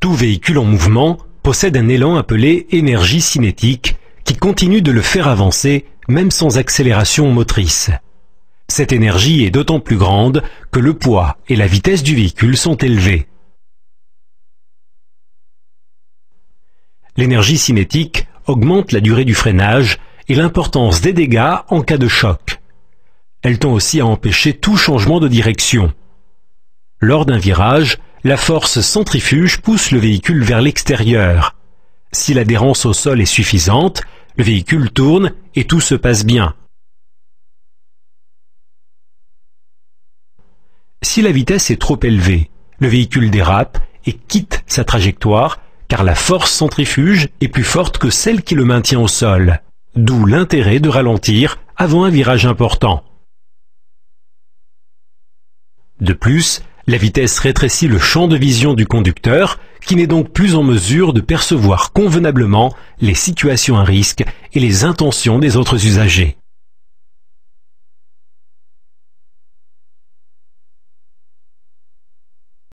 Tout véhicule en mouvement possède un élan appelé énergie cinétique qui continue de le faire avancer même sans accélération motrice. Cette énergie est d'autant plus grande que le poids et la vitesse du véhicule sont élevés. L'énergie cinétique augmente la durée du freinage et l'importance des dégâts en cas de choc. Elle tend aussi à empêcher tout changement de direction. Lors d'un virage, la force centrifuge pousse le véhicule vers l'extérieur. Si l'adhérence au sol est suffisante, le véhicule tourne et tout se passe bien. Si la vitesse est trop élevée, le véhicule dérape et quitte sa trajectoire car la force centrifuge est plus forte que celle qui le maintient au sol, d'où l'intérêt de ralentir avant un virage important. De plus, la vitesse rétrécit le champ de vision du conducteur, qui n'est donc plus en mesure de percevoir convenablement les situations à risque et les intentions des autres usagers.